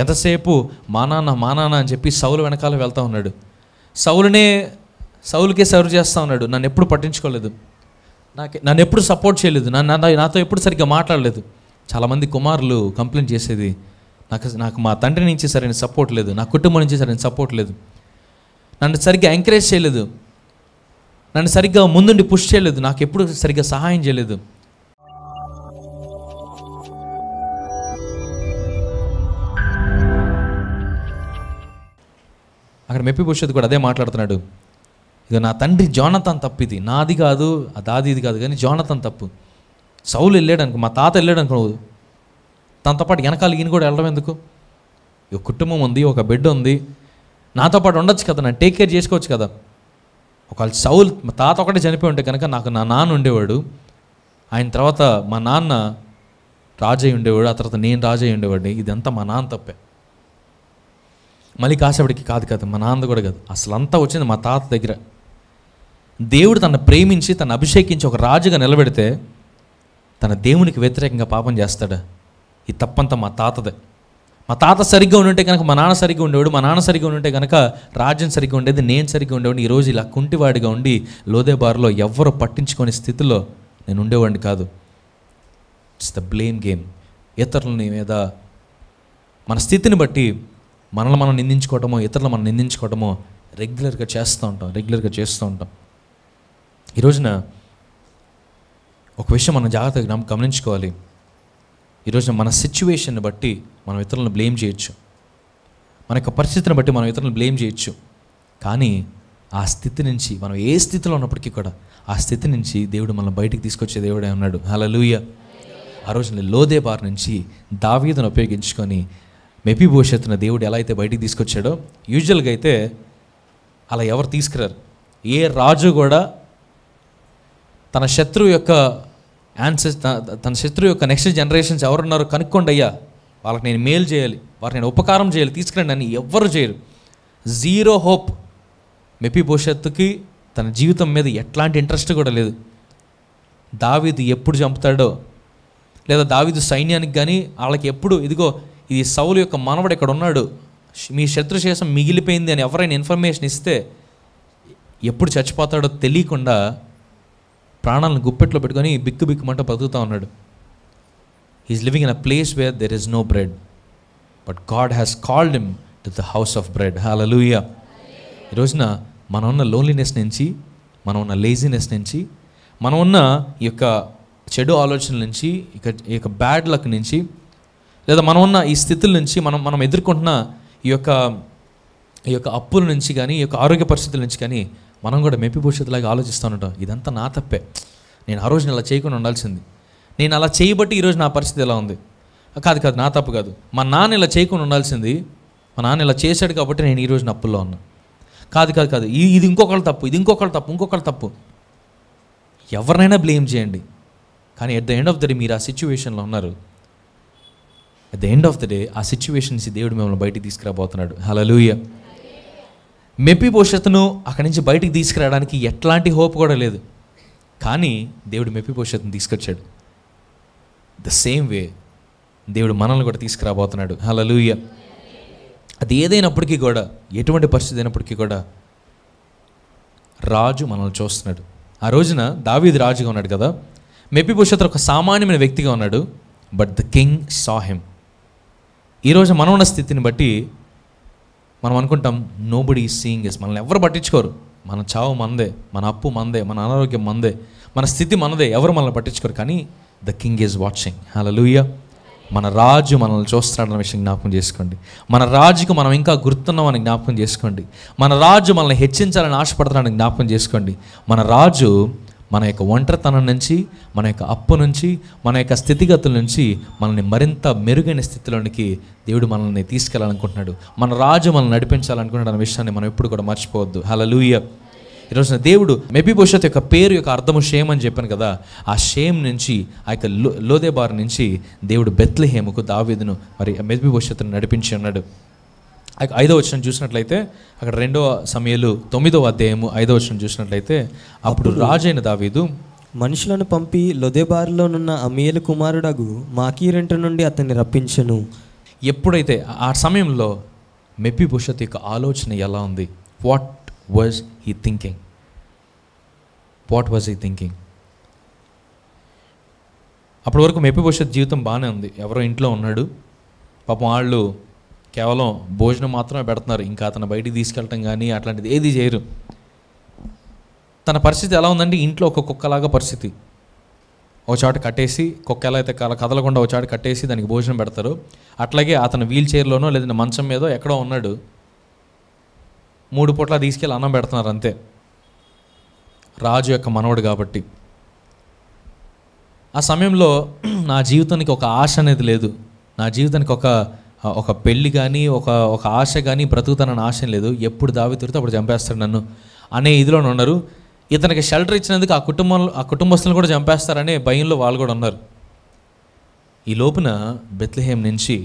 ఎంతసేపు మా నాన్న మా నాన్న అని చెప్పి సౌలు వెనకాల వెళ్తూ ఉన్నాడు సౌలునే సౌలుకే సర్వ్ చేస్తూ ఉన్నాడు నన్ను ఎప్పుడు పట్టించుకోలేదు నాకు నన్ను ఎప్పుడు సపోర్ట్ చేయలేదు నన్ను నాతో ఎప్పుడు సరిగ్గా మాట్లాడలేదు చాలామంది కుమారులు కంప్లైంట్ చేసేది నాకు నాకు మా తండ్రి నుంచి సరైన సపోర్ట్ లేదు నా కుటుంబం నుంచి సరైన సపోర్ట్ లేదు నన్ను సరిగ్గా ఎంకరేజ్ చేయలేదు నన్ను సరిగ్గా ముందుండి పుష్ చేయలేదు నాకు ఎప్పుడు సరిగ్గా సహాయం చేయలేదు అక్కడ మెప్పి భవిష్యత్తు కూడా అదే మాట్లాడుతున్నాడు ఇది నా తండ్రి జోనతన్ ఇది నాది కాదు ఆ దాదిది కాదు కానీ జోనతన్ తప్పు సౌలు వెళ్ళాడు అనుకో మా తాత వెళ్ళాడు అనుకో తనతో పాటు వెనకాల ఈయన కూడా వెళ్ళడం ఎందుకు ఒక కుటుంబం ఉంది ఒక బిడ్డ ఉంది నాతో పాటు ఉండొచ్చు కదా నన్ను టేక్ కేర్ చేసుకోవచ్చు కదా ఒకవేళ సౌల్ మా తాత ఒకటే చనిపోయి ఉంటే కనుక నాకు నా నాన్న ఉండేవాడు ఆయన తర్వాత మా నాన్న రాజయ్య ఉండేవాడు ఆ తర్వాత నేను రాజయ్య ఉండేవాడిని ఇదంతా మా నాన్న తప్పే మళ్ళీ కాసేపటికి కాదు కాదు మా నాన్న కూడా కాదు అసలు అంతా వచ్చింది మా తాత దగ్గర దేవుడు తన ప్రేమించి తను అభిషేకించి ఒక రాజుగా నిలబెడితే తన దేవునికి వ్యతిరేకంగా పాపం చేస్తాడు ఈ తప్పంతా మా తాతదే మా తాత సరిగ్గా ఉండుంటే కనుక మా నాన్న సరిగ్గా ఉండేవాడు మా నాన్న సరిగ్గా ఉండుంటే కనుక రాజ్యం సరిగ్గా ఉండేది నేను సరిగ్గా ఉండేవాడు ఈరోజు ఇలా కుంటివాడిగా ఉండి లోదేబార్లో ఎవరు పట్టించుకునే స్థితిలో నేను ఉండేవాడిని కాదు ఇట్స్ ద బ్లేమ్ గేమ్ ఇతరులని మీద మన స్థితిని బట్టి మనల్ని మనం నిందించుకోవటమో ఇతరులు మనం నిందించుకోవటమో రెగ్యులర్గా చేస్తూ ఉంటాం రెగ్యులర్గా చేస్తూ ఉంటాం ఈరోజున ఒక విషయం మనం జాగ్రత్తగా గమనించుకోవాలి ఈరోజున మన సిచ్యువేషన్ని బట్టి మనం ఇతరులను బ్లేమ్ చేయొచ్చు మన యొక్క పరిస్థితిని బట్టి మనం ఇతరులను బ్లేమ్ చేయొచ్చు కానీ ఆ స్థితి నుంచి మనం ఏ స్థితిలో ఉన్నప్పటికీ కూడా ఆ స్థితి నుంచి దేవుడు మనల్ని బయటికి తీసుకొచ్చే దేవుడే ఉన్నాడు అలా లూయ ఆ రోజున లోదేబార్ నుంచి దావీదను ఉపయోగించుకొని మెపిభూషత్తున దేవుడు ఎలా అయితే బయటికి తీసుకొచ్చాడో యూజువల్గా అయితే అలా ఎవరు తీసుకురారు ఏ రాజు కూడా తన శత్రువు యొక్క యాన్సెస్ తన శత్రువు యొక్క నెక్స్ట్ జనరేషన్స్ ఎవరున్నారో కనుక్కోండి అయ్యా వాళ్ళకి నేను మేలు చేయాలి వారికి నేను ఉపకారం చేయాలి తీసుకురండి అని ఎవ్వరు చేయరు జీరో హోప్ మెపి భవిష్యత్తుకి తన జీవితం మీద ఎట్లాంటి ఇంట్రెస్ట్ కూడా లేదు దావీదు ఎప్పుడు చంపుతాడో లేదా దావీదు సైన్యానికి కానీ వాళ్ళకి ఎప్పుడు ఇదిగో ఇది సౌలు యొక్క మనవడు ఇక్కడ ఉన్నాడు మీ శత్రుశేషం మిగిలిపోయింది అని ఎవరైనా ఇన్ఫర్మేషన్ ఇస్తే ఎప్పుడు చచ్చిపోతాడో తెలియకుండా ప్రాణాలను గుప్పెట్లో పెట్టుకొని బిక్కు మంట బతుకుతూ ఉన్నాడు is living in a place where there is no bread but God has called him to the house of bread hallelujah ఈ రోజున మనం ఉన్న లోన్లీనెస్ నుంచి మనం ఉన్న లేజినెస్ నుంచి మనం ఉన్న ఈ యొక్క చెడు ఆలోచనల నుంచి ఇక ఈ యొక్క బ్యాడ్ లక్ నుంచి లేదా మనం ఉన్న ఈ స్థితుల నుంచి మనం మనం ఎదుర్కొంటున్న ఈ యొక్క ఈ యొక్క అప్పుల నుంచి కానీ ఈ యొక్క ఆరోగ్య పరిస్థితుల నుంచి కానీ మనం కూడా మెప్పి భవిష్యత్తులాగా ఆలోచిస్తూ ఉంటాం ఇదంతా నా తప్పే నేను ఆ రోజున అలా చేయకుండా ఉండాల్సింది నేను అలా చేయబట్టి ఈరోజు నా పరిస్థితి ఎలా ఉంది కాదు కాదు నా తప్పు కాదు మా నాన్న ఇలా చేయకుండా ఉండాల్సింది మా నాన్న ఇలా చేశాడు కాబట్టి నేను ఈరోజు నప్పుల్లో ఉన్నా కాదు కాదు కాదు ఇది ఇంకొకళ్ళ తప్పు ఇది ఇంకొకళ్ళ తప్పు ఇంకొకళ్ళ తప్పు ఎవరినైనా బ్లేమ్ చేయండి కానీ at the end of the day మీరు ఆ సిచ్యువేషన్లో ఉన్నారు at the end of the day ఆ సిచ్యువేషన్ నుంచి దేవుడు మిమ్మల్ని బయటికి తీసుకురాబోతున్నాడు లూయ మెప్పి భవిష్యత్తును అక్కడి నుంచి బయటికి తీసుకురావడానికి ఎట్లాంటి హోప్ కూడా లేదు కానీ దేవుడు మెప్పి భవిష్యత్తును తీసుకొచ్చాడు ద సేమ్ వే దేవుడు మనల్ని కూడా తీసుకురాబోతున్నాడు లూయ అది ఏదైనప్పటికీ కూడా ఎటువంటి పరిస్థితి అయినప్పటికీ కూడా రాజు మనల్ని చూస్తున్నాడు ఆ రోజున దావీది రాజుగా ఉన్నాడు కదా మెప్పిభూషత్ర ఒక సామాన్యమైన వ్యక్తిగా ఉన్నాడు బట్ ద కింగ్ సా ఈరోజు మనం ఉన్న స్థితిని బట్టి మనం అనుకుంటాం నోబడి ఈజ్ సీయింగ్ ఎస్ మనల్ని ఎవరు పట్టించుకోరు మన చావు మనదే మన అప్పు మనదే మన అనారోగ్యం మనదే మన స్థితి మనదే ఎవరు మనల్ని పట్టించుకోరు కానీ the king is watching hallelujah మన రాజు మనల్ని చూస్తున్నాడన్న విషయం జ్ఞాపకం చేసుకోండి మన రాజుకు మనం ఇంకా గుర్తున్నామని జ్ఞాపకం చేసుకోండి మన రాజు మనల్ని హెచ్చించాలని ఆశపడుతున్నాడని జ్ఞాపకం చేసుకోండి మన రాజు మన యొక్క ఒంటరితనం నుంచి మన యొక్క అప్పు నుంచి మన యొక్క స్థితిగతుల నుంచి మనల్ని మరింత మెరుగైన స్థితిలోనికి దేవుడు మనల్ని తీసుకెళ్ళాలనుకుంటున్నాడు మన రాజు మనల్ని అనే విషయాన్ని మనం ఎప్పుడు కూడా మర్చిపోవద్దు హలో లూయ ఈరోజున దేవుడు మెబిభూషత్ యొక్క పేరు యొక్క అర్థము షేమ్ అని చెప్పాను కదా ఆ షేమ్ నుంచి ఆ యొక్క లో లోదేబార్ నుంచి దేవుడు బెత్లహేముకు దావేదును మరి భవిష్యత్తును నడిపించి ఉన్నాడు ఐదో వచ్చిన చూసినట్లయితే అక్కడ రెండో సమయాలు తొమ్మిదో అధ్యాయము ఐదో వచ్చిన చూసినట్లయితే అప్పుడు రాజైన దావీదు మనుషులను పంపి నున్న అమీయల కుమారుడగు మాకీరెంట నుండి అతన్ని రప్పించను ఎప్పుడైతే ఆ సమయంలో మెప్పి భుషత్ యొక్క ఆలోచన ఎలా ఉంది what was he thinking what was he thinking అప్పటి వరకు మెప్పి భుషత్ జీవితం బాగానే ఉంది ఎవరో ఇంట్లో ఉన్నాడు పాపం వాళ్ళు కేవలం భోజనం మాత్రమే పెడుతున్నారు ఇంకా అతను బయటికి తీసుకెళ్ళటం కానీ అట్లాంటిది ఏది చేయరు తన పరిస్థితి ఎలా ఉందండి ఇంట్లో ఒక కుక్కలాగా పరిస్థితి ఒక చాటు కట్టేసి కుక్క ఎలా అయితే కదలకుండా ఒక చాటు కట్టేసి దానికి భోజనం పెడతారు అట్లాగే అతను వీల్ చైర్లోనో లేదంటే మంచం మీదో ఎక్కడో ఉన్నాడు మూడు పూట్ల తీసుకెళ్ళి అన్నం పెడుతున్నారు అంతే రాజు యొక్క మనవడు కాబట్టి ఆ సమయంలో నా జీవితానికి ఒక ఆశ అనేది లేదు నా జీవితానికి ఒక ఒక పెళ్ళి కానీ ఒక ఒక ఆశ కానీ బ్రతుకుతానని ఆశ లేదు ఎప్పుడు దావి తిరిగితే అప్పుడు చంపేస్తారు నన్ను అనే ఇదిలో ఉన్నారు ఇతనికి షెల్టర్ ఇచ్చినందుకు ఆ కుటుంబంలో ఆ కుటుంబస్తులను కూడా చంపేస్తారనే భయంలో వాళ్ళు కూడా ఉన్నారు ఈ లోపున బెత్లహేమ్ నుంచి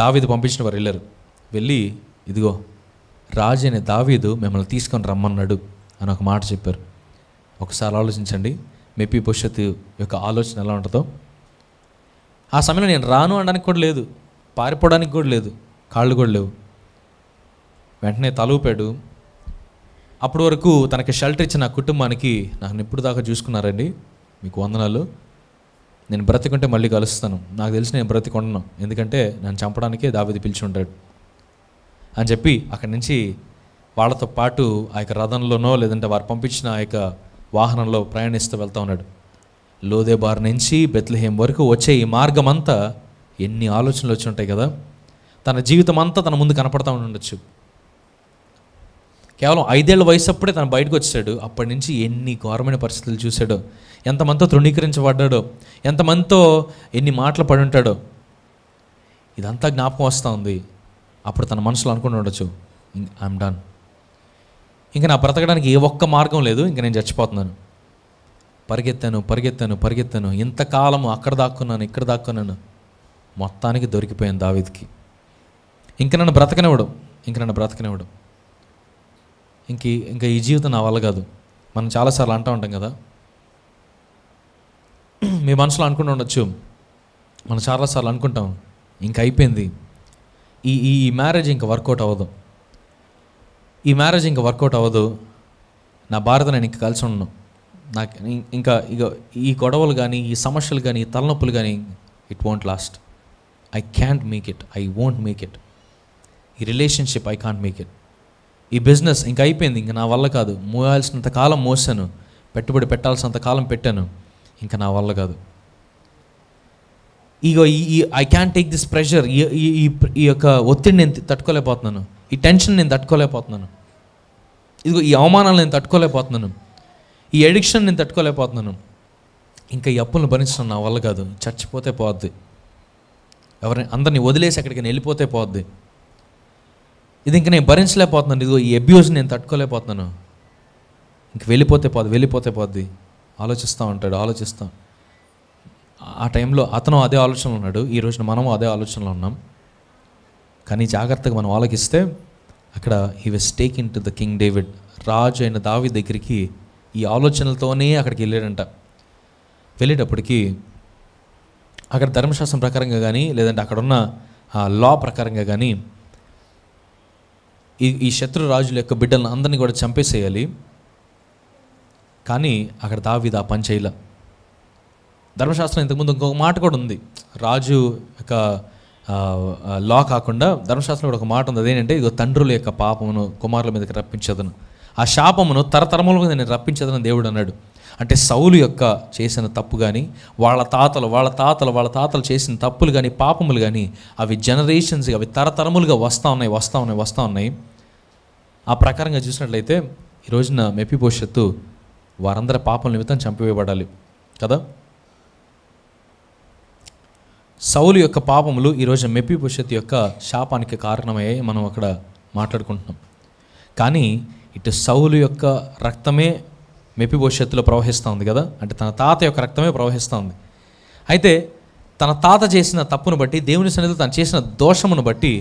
దావీదు పంపించిన వారు వెళ్ళారు వెళ్ళి ఇదిగో రాజు అనే దావీదు మిమ్మల్ని తీసుకొని రమ్మన్నాడు అని ఒక మాట చెప్పారు ఒకసారి ఆలోచించండి మెప్పి భవిష్యత్తు యొక్క ఆలోచన ఎలా ఉంటుందో ఆ సమయంలో నేను రాను అనడానికి కూడా లేదు పారిపోవడానికి కూడా లేదు కాళ్ళు కూడా లేవు వెంటనే తలూపాడు అప్పటి వరకు తనకి షెల్టర్ ఇచ్చిన కుటుంబానికి నన్ను ఇప్పుడు దాకా చూసుకున్నారండి మీకు వందనాలు నేను బ్రతికుంటే మళ్ళీ కలుస్తాను నాకు తెలిసి నేను బ్రతికొండను ఎందుకంటే నన్ను చంపడానికే దావిది పిలిచి ఉంటాడు అని చెప్పి అక్కడి నుంచి వాళ్ళతో పాటు ఆ యొక్క రథంలోనో లేదంటే వారు పంపించిన ఆ యొక్క వాహనంలో ప్రయాణిస్తూ వెళ్తూ ఉన్నాడు లోదేబార్ నుంచి బెత్లహేం వరకు వచ్చే ఈ మార్గం అంతా ఎన్ని ఆలోచనలు వచ్చి ఉంటాయి కదా తన జీవితం అంతా తన ముందు కనపడతా ఉండొచ్చు కేవలం ఐదేళ్ల వయసు అప్పుడే తను బయటకు వచ్చాడు అప్పటి నుంచి ఎన్ని ఘోరమైన పరిస్థితులు చూశాడో ఎంతమందితో తృణీకరించబడ్డాడో ఎంతమందితో ఎన్ని మాటలు పడి ఉంటాడో ఇదంతా జ్ఞాపకం వస్తూ ఉంది అప్పుడు తన మనసులో అనుకుని ఉండొచ్చు ఐఎమ్ డన్ ఇంకా నా బ్రతకడానికి ఏ ఒక్క మార్గం లేదు ఇంకా నేను చచ్చిపోతున్నాను పరిగెత్తాను పరిగెత్తాను పరిగెత్తాను ఇంతకాలము అక్కడ దాక్కున్నాను ఇక్కడ దాక్కున్నాను మొత్తానికి దొరికిపోయాను దావిద్కి ఇంక నన్ను బ్రతకనివ్వడు ఇంక నన్ను బ్రతకనివ్వడు ఇంక ఇంకా ఈ జీవితం నా వల్ల కాదు మనం చాలాసార్లు అంటూ ఉంటాం కదా మీ మనసులో అనుకుంటూ ఉండొచ్చు మనం చాలాసార్లు అనుకుంటాం ఇంక అయిపోయింది ఈ ఈ మ్యారేజ్ ఇంకా వర్కౌట్ అవ్వదు ఈ మ్యారేజ్ ఇంకా వర్కౌట్ అవ్వదు నా భారత నేను ఇంక కలిసి ఉన్నాను నాకు ఇంకా ఇక ఈ గొడవలు కానీ ఈ సమస్యలు కానీ ఈ తలనొప్పులు కానీ it won't last I can't make it I won't make it ఈ relationship I can't make it ఈ బిజినెస్ ఇంకా అయిపోయింది ఇంకా నా వల్ల కాదు మోయాల్సినంత కాలం మోసాను పెట్టుబడి పెట్టాల్సినంత కాలం పెట్టాను ఇంకా నా వల్ల కాదు ఇగో ఈ I can take this pressure ఈ ఈ యొక్క ఒత్తిడి నేను తట్టుకోలేకపోతున్నాను ఈ టెన్షన్ నేను తట్టుకోలేకపోతున్నాను ఇదిగో ఈ అవమానాలు నేను తట్టుకోలేకపోతున్నాను ఈ అడిక్షన్ నేను తట్టుకోలేకపోతున్నాను ఇంకా ఈ అప్పులను భరించడం నా వల్ల కాదు చచ్చిపోతే పోద్ది ఎవరిని అందరిని వదిలేసి అక్కడికి వెళ్ళిపోతే పోద్ది ఇది ఇంక నేను భరించలేకపోతున్నాను ఇదిగో ఈ అబ్యూస్ నేను తట్టుకోలేకపోతున్నాను ఇంక వెళ్ళిపోతే పోదు వెళ్ళిపోతే పోద్ది ఆలోచిస్తూ ఉంటాడు ఆలోచిస్తాం ఆ టైంలో అతను అదే ఆలోచనలో ఉన్నాడు ఈ రోజున మనము అదే ఆలోచనలో ఉన్నాం కానీ జాగ్రత్తగా మనం ఆలోకిస్తే అక్కడ he was take in to the king David రాజు అయిన దావి దగ్గరికి ఈ ఆలోచనలతోనే అక్కడికి వెళ్ళాడంట వెళ్ళేటప్పటికీ అక్కడ ధర్మశాస్త్రం ప్రకారంగా కానీ లేదంటే అక్కడున్న లా ప్రకారంగా కానీ ఈ ఈ రాజుల యొక్క బిడ్డలను అందరినీ కూడా చంపేసేయాలి కానీ అక్కడ దావిది దా పని చేయలే ధర్మశాస్త్రం ఇంతకుముందు ఇంకొక మాట కూడా ఉంది రాజు యొక్క లా కాకుండా ధర్మశాస్త్రం కూడా ఒక మాట ఉంది అదేంటంటే ఇదో తండ్రుల యొక్క పాపమును కుమారుల మీదకి రప్పించదును ఆ శాపమును తరతరములుగా నేను రప్పించదని దేవుడు అన్నాడు అంటే సౌలు యొక్క చేసిన తప్పు కానీ వాళ్ళ తాతలు వాళ్ళ తాతలు వాళ్ళ తాతలు చేసిన తప్పులు కానీ పాపములు కానీ అవి జనరేషన్స్ అవి తరతరములుగా వస్తూ ఉన్నాయి వస్తూ ఉన్నాయి వస్తూ ఉన్నాయి ఆ ప్రకారంగా చూసినట్లయితే ఈ రోజున భవిష్యత్తు వారందరి పాపం నిమిత్తం చంపివేయబడాలి కదా సౌలు యొక్క పాపములు ఈరోజు భవిష్యత్తు యొక్క శాపానికి కారణమయ్యాయి మనం అక్కడ మాట్లాడుకుంటున్నాం కానీ ఇటు సౌలు యొక్క రక్తమే మెపి భవిష్యత్తులో ప్రవహిస్తూ ఉంది కదా అంటే తన తాత యొక్క రక్తమే ప్రవహిస్తూ ఉంది అయితే తన తాత చేసిన తప్పును బట్టి దేవుని సన్నిధిలో తను చేసిన దోషమును బట్టి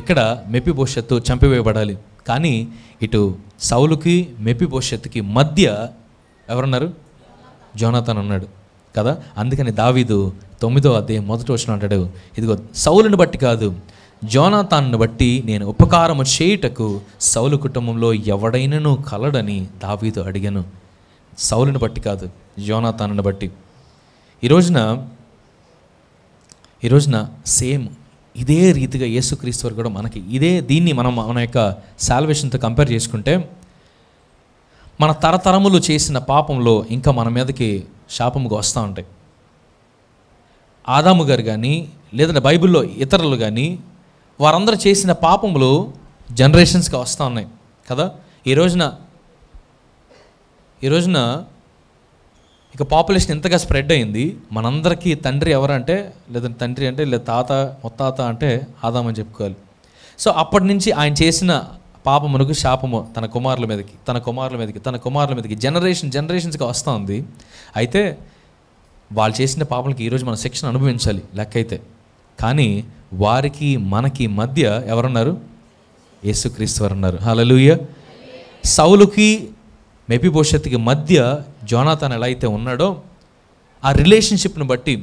ఇక్కడ మెపి భవిష్యత్తు చంపివేయబడాలి కానీ ఇటు సౌలుకి మెపి భవిష్యత్తుకి మధ్య ఎవరున్నారు జోనాథన్ ఉన్నాడు కదా అందుకని దావీదు తొమ్మిదో అదే మొదటి వచ్చిన అంటాడు ఇదిగో సౌలుని బట్టి కాదు జోనాతాన్ను బట్టి నేను ఉపకారము చేయుటకు సౌలు కుటుంబంలో ఎవడైనను కలడని దావీదు అడిగాను సౌలుని బట్టి కాదు జోనాతాన్ను బట్టి ఈరోజున ఈరోజున సేమ్ ఇదే రీతిగా యేసుక్రీస్తు వారు కూడా మనకి ఇదే దీన్ని మనం మన యొక్క శాల్వేషన్తో కంపేర్ చేసుకుంటే మన తరతరములు చేసిన పాపంలో ఇంకా మన మీదకి శాపముగా వస్తూ ఉంటాయి ఆదాము గారు కానీ లేదంటే బైబిల్లో ఇతరులు కానీ వారందరూ చేసిన పాపములు జనరేషన్స్కి వస్తూ ఉన్నాయి కదా ఈ రోజున ఈ రోజున ఇక పాపులేషన్ ఎంతగా స్ప్రెడ్ అయింది మనందరికీ తండ్రి ఎవరంటే లేదంటే తండ్రి అంటే లేదా తాత ముత్తాత అంటే ఆదామని చెప్పుకోవాలి సో అప్పటి నుంచి ఆయన చేసిన పాపమునకు శాపము తన కుమారుల మీదకి తన కుమారుల మీదకి తన కుమారుల మీదకి జనరేషన్ జనరేషన్స్గా వస్తూ ఉంది అయితే వాళ్ళు చేసిన పాపలకి ఈరోజు మన శిక్షణ అనుభవించాలి లెక్క అయితే కానీ వారికి మనకి మధ్య ఎవరున్నారు యేసుక్రీస్తు వారు ఉన్నారు హలలుయ సౌలుకి మెపిభవిష్యత్తుకి మధ్య జోనాథన్ ఎలా అయితే ఉన్నాడో ఆ రిలేషన్షిప్ని బట్టి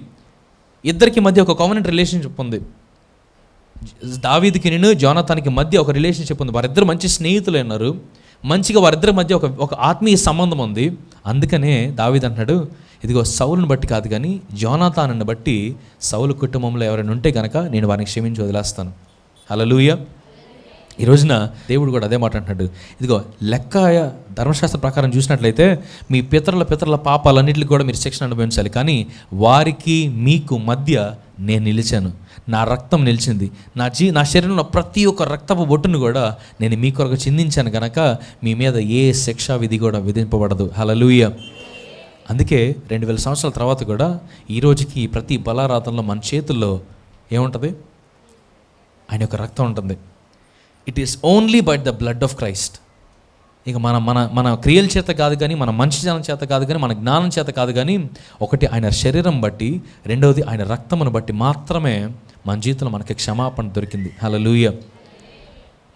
ఇద్దరికి మధ్య ఒక కామనెంట్ రిలేషన్షిప్ ఉంది దావీదికి నేను జోనాథానికి మధ్య ఒక రిలేషన్షిప్ ఉంది వారిద్దరు మంచి స్నేహితులు ఉన్నారు మంచిగా వారిద్దరి మధ్య ఒక ఒక ఆత్మీయ సంబంధం ఉంది అందుకనే దావీద్ అంటున్నాడు ఇదిగో సౌలును బట్టి కాదు కానీ జోనాతానని బట్టి సౌలు కుటుంబంలో ఎవరైనా ఉంటే కనుక నేను వారిని క్షమించి వదిలేస్తాను అలలుయ ఈ రోజున దేవుడు కూడా అదే మాట అంటున్నాడు ఇదిగో లెక్క ధర్మశాస్త్ర ప్రకారం చూసినట్లయితే మీ పితరుల పితరుల పాపాలన్నింటికి కూడా మీరు శిక్షణ అనుభవించాలి కానీ వారికి మీకు మధ్య నేను నిలిచాను నా రక్తం నిలిచింది నా జీ నా శరీరంలో ప్రతి ఒక్క రక్తపు బొట్టును కూడా నేను మీ కొరకు చిందించాను కనుక మీ మీద ఏ శిక్షా విధి కూడా విధింపబడదు హలలుయ అందుకే రెండు వేల సంవత్సరాల తర్వాత కూడా ఈ రోజుకి ప్రతి బలారాధనలో మన చేతుల్లో ఏముంటుంది ఆయన యొక్క రక్తం ఉంటుంది it is only by the blood of Christ ఇక మన మన మన క్రియల చేత కాదు కానీ మన మంచి జనం చేత కాదు కానీ మన జ్ఞానం చేత కాదు కానీ ఒకటి ఆయన శరీరం బట్టి రెండవది ఆయన రక్తమును బట్టి మాత్రమే మన జీవితంలో మనకి క్షమాపణ దొరికింది హలో లూయ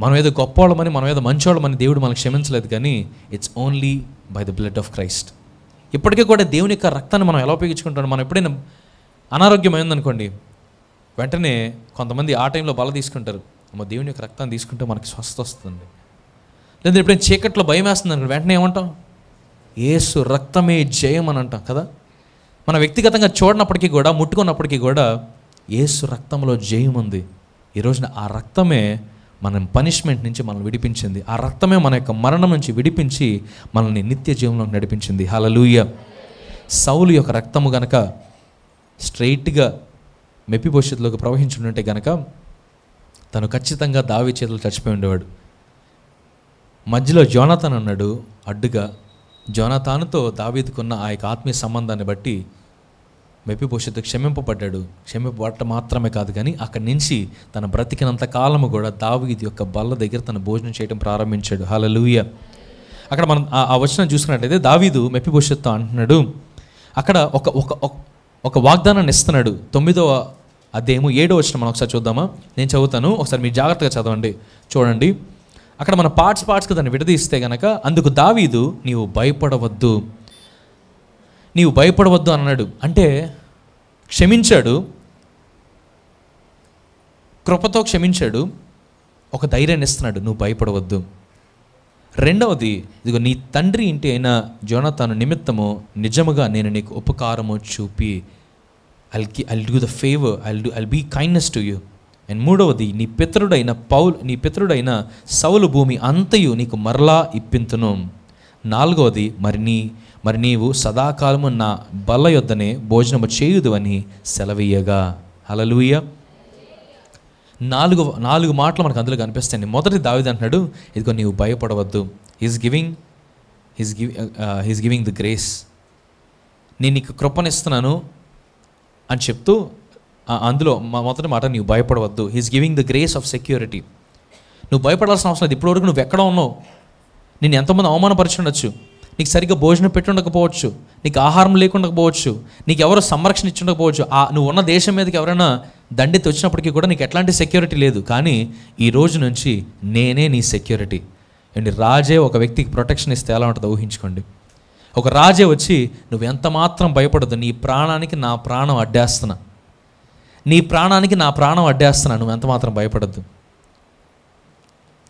మనం ఏదో గొప్పవాళ్ళమని మనం ఏదో మంచివాళ్ళమని దేవుడు మనకు క్షమించలేదు కానీ it's only by the blood of Christ ఇప్పటికీ కూడా దేవుని యొక్క రక్తాన్ని మనం ఎలా ఉపయోగించుకుంటాం మనం ఎప్పుడైనా అనారోగ్యం అయిందనుకోండి వెంటనే కొంతమంది ఆ టైంలో బల తీసుకుంటారు మా దేవుని యొక్క రక్తాన్ని తీసుకుంటే మనకి స్వస్థత వస్తుంది లేదా ఎప్పుడైనా చీకట్లో భయం వేస్తుంది అనుకోండి వెంటనే ఏమంటాం ఏసు రక్తమే జయం అని అంటాం కదా మన వ్యక్తిగతంగా చూడనప్పటికీ కూడా ముట్టుకున్నప్పటికీ కూడా ఏసు రక్తంలో జయం ఉంది ఈ రోజున ఆ రక్తమే మనం పనిష్మెంట్ నుంచి మనల్ని విడిపించింది ఆ రక్తమే మన యొక్క మరణం నుంచి విడిపించి మనల్ని నిత్య జీవనంలోకి నడిపించింది హలలూయ సౌలు యొక్క రక్తము గనక స్ట్రైట్గా మెప్పి భవిష్యత్తులోకి ప్రవహించుంటే గనక తను ఖచ్చితంగా దావి చేతులు చచ్చిపోయి ఉండేవాడు మధ్యలో జోనాథన్ అన్నాడు అడ్డుగా జోనాథాన్తో దావీదుకున్న ఆ యొక్క ఆత్మీయ సంబంధాన్ని బట్టి మెప్పిపోషత్ క్షమింపబడ్డాడు క్షమింపబడటం మాత్రమే కాదు కానీ అక్కడి నుంచి తన బ్రతికినంత కాలము కూడా దావీది యొక్క బల్ల దగ్గర తన భోజనం చేయడం ప్రారంభించాడు హలలుయ అక్కడ మనం ఆ వచనం చూసుకున్నట్లయితే దావీదు మెప్పిపోషత్తో అంటున్నాడు అక్కడ ఒక ఒక ఒక వాగ్దానాన్ని ఇస్తున్నాడు తొమ్మిదవ అదేమో ఏడో వచ్చిన మనం ఒకసారి చూద్దామా నేను చదువుతాను ఒకసారి మీరు జాగ్రత్తగా చదవండి చూడండి అక్కడ మన పార్ట్స్ పార్ట్స్కి దాన్ని విడదీస్తే గనక అందుకు దావీదు నీవు భయపడవద్దు నీవు భయపడవద్దు అన్నాడు అంటే క్షమించాడు కృపతో క్షమించాడు ఒక ధైర్యాన్ని ఇస్తున్నాడు నువ్వు భయపడవద్దు రెండవది ఇదిగో నీ తండ్రి ఇంటి అయిన జోనతాను నిమిత్తము నిజముగా నేను నీకు ఉపకారము చూపి అల్కి కి do the favour I'll do I'll be kindness to you and మూడవది నీ పితరుడైన పౌల్ నీ పితరుడైన సౌలు భూమి అంతయు నీకు మరలా ఇప్పింతును నాలుగవది మరి నీ మరి నీవు సదాకాలము నా బల్ల యొద్దనే భోజనము చేయుదు అని సెలవీయగా అలలుయ నాలుగు నాలుగు మాటలు మనకు అందులో కనిపిస్తాయండి మొదటి దావిది అంటున్నాడు ఇదిగో నీవు భయపడవద్దు he's giving he's give he's giving the grace నేను నీకు కృపణిస్తున్నాను అని చెప్తూ అందులో మొదటి మాట నీవు భయపడవద్దు he's giving the grace of security నువ్వు భయపడాల్సిన అవసరం లేదు ఇప్పటివరకు నువ్వు ఎక్కడ ఉన్నావు నేను ఎంతమంది అవమానపరిచి ఉండొచ్చు నీకు సరిగ్గా భోజనం పెట్టుండకపోవచ్చు నీకు ఆహారం లేకుండా పోవచ్చు నీకు ఎవరు సంరక్షణ ఇచ్చి ఉండకపోవచ్చు ఆ నువ్వు ఉన్న దేశం మీదకి ఎవరైనా దండెత్తి వచ్చినప్పటికీ కూడా నీకు ఎట్లాంటి సెక్యూరిటీ లేదు కానీ ఈ రోజు నుంచి నేనే నీ సెక్యూరిటీ అండ్ రాజే ఒక వ్యక్తికి ప్రొటెక్షన్ ఇస్తే ఎలా ఉంటుంది ఊహించుకోండి ఒక రాజే వచ్చి నువ్వు ఎంత మాత్రం భయపడదు నీ ప్రాణానికి నా ప్రాణం అడ్డేస్తున్నా నీ ప్రాణానికి నా ప్రాణం అడ్డేస్తున్నా నువ్వు ఎంత మాత్రం భయపడద్దు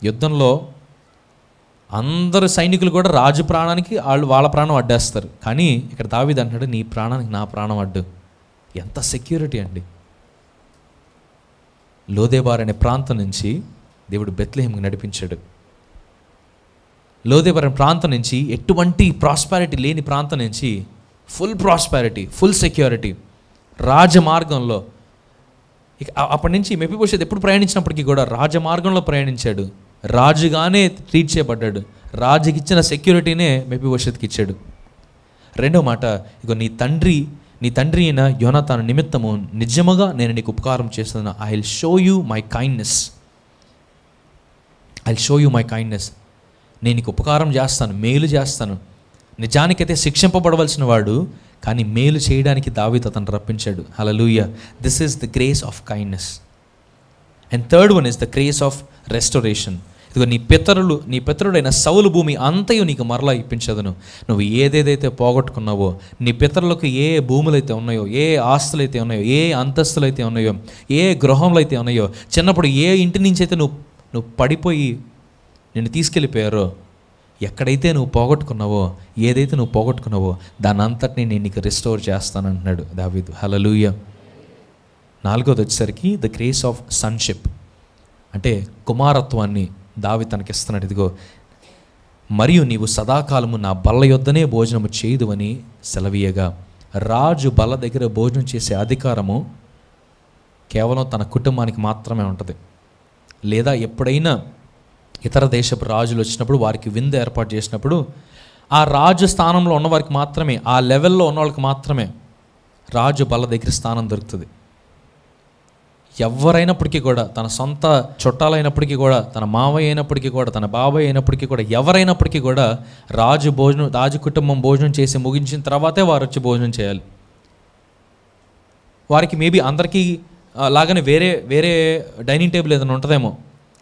యుద్ధంలో అందరు సైనికులు కూడా రాజు ప్రాణానికి వాళ్ళు వాళ్ళ ప్రాణం అడ్డేస్తారు కానీ ఇక్కడ దావిది అంటాడు నీ ప్రాణానికి నా ప్రాణం అడ్డు ఎంత సెక్యూరిటీ అండి లోదేబార్ అనే ప్రాంతం నుంచి దేవుడు బెత్లహేమ్కి నడిపించాడు లోదేబార్ అనే ప్రాంతం నుంచి ఎటువంటి ప్రాస్పారిటీ లేని ప్రాంతం నుంచి ఫుల్ ప్రాస్పారిటీ ఫుల్ సెక్యూరిటీ రాజమార్గంలో ఇక అప్పటి నుంచి మెప్పిపోసేది ఎప్పుడు ప్రయాణించినప్పటికీ కూడా రాజమార్గంలో ప్రయాణించాడు రాజుగానే ట్రీట్ చేయబడ్డాడు రాజుకి ఇచ్చిన సెక్యూరిటీనే మెపిభవిష్యత్కి ఇచ్చాడు రెండో మాట ఇక నీ తండ్రి నీ తండ్రి అయిన యోనతాను నిమిత్తము నిజముగా నేను నీకు ఉపకారం చేస్తున్నాను I will show you my kindness I show you my kindness నేను నీకు ఉపకారం చేస్తాను మేలు చేస్తాను నిజానికైతే శిక్షింపబడవలసిన వాడు కానీ మేలు చేయడానికి దావిత తను రప్పించాడు లూయ this is the grace of kindness and third one is the grace of restoration ఇదిగో నీ పితరులు నీ పితరుడైన సౌలు భూమి అంతయు నీకు మరలా ఇప్పించదును నువ్వు ఏదేదైతే పోగొట్టుకున్నావో నీ పితరులకు ఏ భూములు అయితే ఉన్నాయో ఏ ఆస్తులు అయితే ఉన్నాయో ఏ అంతస్తులు అయితే ఉన్నాయో ఏ గృహంలో అయితే ఉన్నాయో చిన్నప్పుడు ఏ ఇంటి నుంచి అయితే నువ్వు నువ్వు పడిపోయి నిన్ను తీసుకెళ్ళిపోయారో ఎక్కడైతే నువ్వు పోగొట్టుకున్నావో ఏదైతే నువ్వు పోగొట్టుకున్నావో దాని అంతటినీ నేను నీకు రిస్టోర్ చేస్తానంటున్నాడు దావిదు హలలుయ్య నాలుగోది వచ్చేసరికి ద గ్రేస్ ఆఫ్ సన్షిప్ అంటే కుమారత్వాన్ని దావి తనకిస్తున్నాడు ఇదిగో మరియు నీవు సదాకాలము నా బల్ల యొద్దనే భోజనము చేయదు అని సెలవీయగా రాజు బల్ల దగ్గర భోజనం చేసే అధికారము కేవలం తన కుటుంబానికి మాత్రమే ఉంటుంది లేదా ఎప్పుడైనా ఇతర దేశపు రాజులు వచ్చినప్పుడు వారికి విందు ఏర్పాటు చేసినప్పుడు ఆ రాజు స్థానంలో ఉన్నవారికి మాత్రమే ఆ లెవెల్లో ఉన్నవాళ్ళకి మాత్రమే రాజు బల్ల దగ్గర స్థానం దొరుకుతుంది ఎవరైనప్పటికీ కూడా తన సొంత చుట్టాలైనప్పటికీ కూడా తన మావయ్య అయినప్పటికీ కూడా తన బాబాయ్ అయినప్పటికీ కూడా ఎవరైనప్పటికీ కూడా రాజు భోజనం రాజు కుటుంబం భోజనం చేసి ముగించిన తర్వాతే వారు వచ్చి భోజనం చేయాలి వారికి మేబీ అందరికీ లాగానే వేరే వేరే డైనింగ్ టేబుల్ ఏదైనా ఉంటుందేమో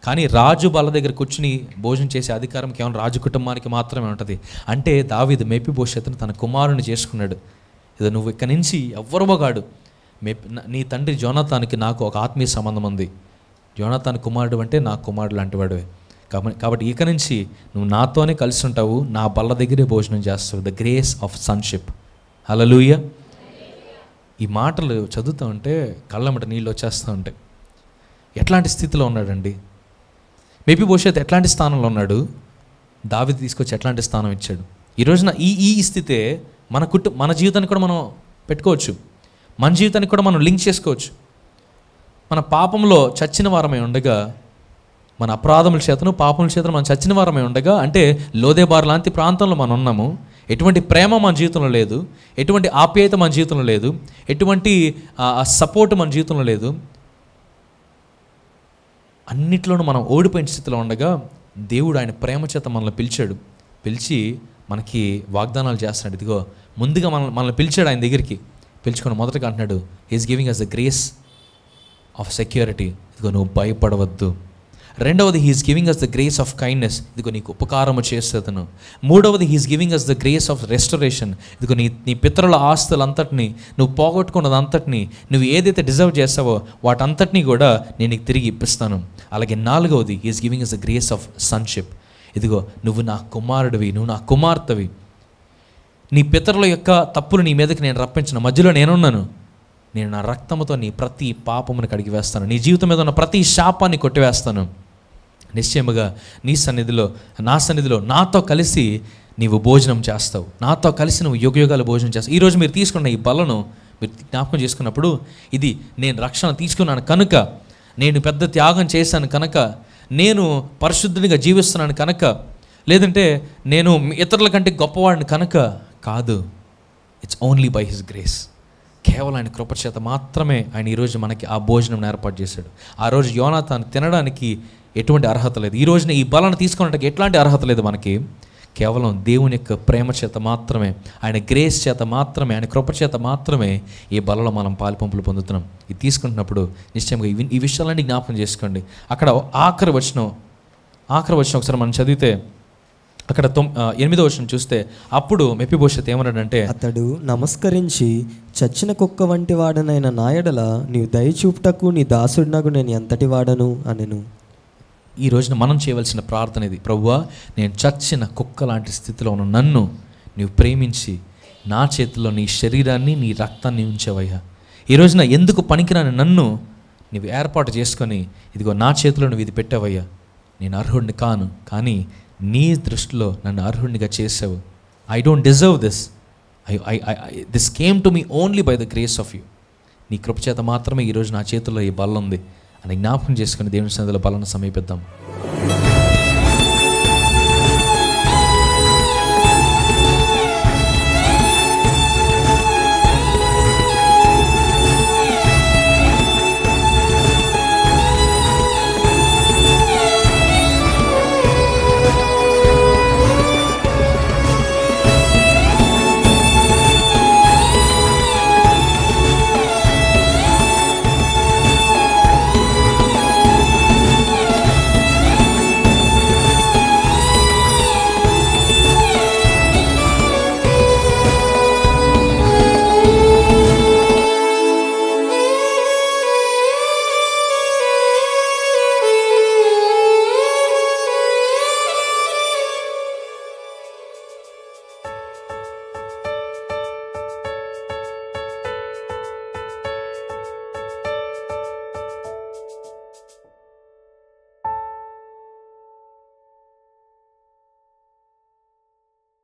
కానీ రాజు బాల దగ్గర కూర్చుని భోజనం చేసే అధికారం కేవలం రాజు కుటుంబానికి మాత్రమే ఉంటుంది అంటే దావిద్ మేపి భవిష్యత్తును తన కుమారుని చేసుకున్నాడు ఇది నువ్వు ఇక్కడి నుంచి ఎవ్వరో కాడు మే నీ తండ్రి జోనతానికి నాకు ఒక ఆత్మీయ సంబంధం ఉంది జోనతాన్ కుమారుడు అంటే నా కుమారుడు లాంటివాడివే కాబట్టి కాబట్టి ఇక నుంచి నువ్వు నాతోనే కలిసి ఉంటావు నా బల్ల దగ్గరే భోజనం చేస్తావు the grace of sonship hallelujah ఈ మాటలు చదువుతూ ఉంటే కళ్ళమట నీళ్ళు వచ్చేస్తూ ఉంటాయి ఎట్లాంటి స్థితిలో ఉన్నాడండి మేబీ భవిష్యత్ ఎట్లాంటి స్థానంలో ఉన్నాడు దావి తీసుకొచ్చి ఎట్లాంటి స్థానం ఇచ్చాడు ఈ రోజున ఈ ఈ స్థితే మన కుటుంబ మన జీవితాన్ని కూడా మనం పెట్టుకోవచ్చు మన జీవితానికి కూడా మనం లింక్ చేసుకోవచ్చు మన పాపంలో చచ్చిన వారమై ఉండగా మన అపరాధముల చేతను పాపముల చేతను మనం చచ్చిన వారమై ఉండగా అంటే లోదేబార్ లాంటి ప్రాంతంలో మనం ఉన్నాము ఎటువంటి ప్రేమ మన జీవితంలో లేదు ఎటువంటి ఆప్యాయత మన జీవితంలో లేదు ఎటువంటి సపోర్ట్ మన జీవితంలో లేదు అన్నిట్లోనూ మనం ఓడిపోయిన స్థితిలో ఉండగా దేవుడు ఆయన ప్రేమ చేత మనల్ని పిలిచాడు పిలిచి మనకి వాగ్దానాలు చేస్తున్నాడు ఇదిగో ముందుగా మనల్ని మనల్ని పిలిచాడు ఆయన దగ్గరికి పిలుచుకుని మొదటగా అంటున్నాడు is giving us the grace of security ఇదిగో నువ్వు భయపడవద్దు రెండవది he is giving us the grace of kindness ఇదిగో నీకు ఉపకారము చేసేతను మూడవది he is giving us the grace of restoration ఇదిగో నీ నీ ఆస్తులు ఆస్తులంతటిని నువ్వు పోగొట్టుకున్నదంతటిని నువ్వు ఏదైతే డిజర్వ్ చేస్తావో వాటంతటినీ కూడా నేను నీకు తిరిగి ఇప్పిస్తాను అలాగే నాలుగవది he is giving us the grace of sonship ఇదిగో నువ్వు నా కుమారుడివి నువ్వు నా కుమార్తెవి నీ పితరుల యొక్క తప్పులు నీ మీదకి నేను రప్పించిన మధ్యలో నేనున్నాను నేను నా రక్తముతో నీ ప్రతి పాపమును కడిగి వేస్తాను నీ జీవితం మీద ఉన్న ప్రతి శాపాన్ని కొట్టివేస్తాను నిశ్చయముగా నీ సన్నిధిలో నా సన్నిధిలో నాతో కలిసి నీవు భోజనం చేస్తావు నాతో కలిసి నువ్వు యుగయుగాలు భోజనం చేస్తావు ఈరోజు మీరు తీసుకున్న ఈ బలను మీరు జ్ఞాపకం చేసుకున్నప్పుడు ఇది నేను రక్షణ తీసుకున్నాను కనుక నేను పెద్ద త్యాగం చేశాను కనుక నేను పరిశుద్ధునిగా జీవిస్తున్నాను కనుక లేదంటే నేను ఇతరుల కంటే గొప్పవాడిని కనుక కాదు it's only by his grace కేవలం ఆయన కృపచేత మాత్రమే ఆయన ఈరోజు మనకి ఆ భోజనం ఏర్పాటు చేశాడు ఆ రోజు యోనా తాను తినడానికి ఎటువంటి అర్హత లేదు ఈ రోజున ఈ బలాన్ని తీసుకున్నట్టు ఎట్లాంటి అర్హత లేదు మనకి కేవలం దేవుని యొక్క ప్రేమ చేత మాత్రమే ఆయన గ్రేస్ చేత మాత్రమే ఆయన కృప చేత మాత్రమే ఈ బలలో మనం పాలిపంపులు పొందుతున్నాం ఇది తీసుకుంటున్నప్పుడు నిశ్చయంగా ఈ విషయాలన్నీ జ్ఞాపకం చేసుకోండి అక్కడ ఆఖరి వచ్చినం ఆఖరి వచ్చిన ఒకసారి మనం చదివితే అక్కడ ఎనిమిదో వర్షం చూస్తే అప్పుడు మెప్పిభూషత్ ఏమన్నాడంటే అతడు నమస్కరించి చచ్చిన కుక్క వంటి వాడనైన నాయడల నీవు దయచూపుటకు నీ దాసుడినకు నేను ఎంతటి వాడను అనెను ఈ రోజున మనం చేయవలసిన ప్రార్థన ఇది ప్రవ్వా నేను చచ్చిన కుక్క లాంటి స్థితిలో ఉన్న నన్ను నీవు ప్రేమించి నా చేతిలో నీ శరీరాన్ని నీ రక్తాన్ని ఉంచేవయ్యా ఈ రోజున ఎందుకు పనికిరాని నన్ను నీవు ఏర్పాటు చేసుకొని ఇదిగో నా చేతిలో నువ్వు ఇది పెట్టావయ్యా నేను అర్హుడిని కాను కానీ నీ దృష్టిలో నన్ను అర్హుడినిగా చేసావు I don't deserve this I I this came to me only by the grace of you నీ కృపచేత మాత్రమే ఈరోజు నా చేతుల్లో ఈ బలం ఉంది అని జ్ఞాపకం చేసుకుని దేవుని సన్నిధిలో బలను సమీపిద్దాం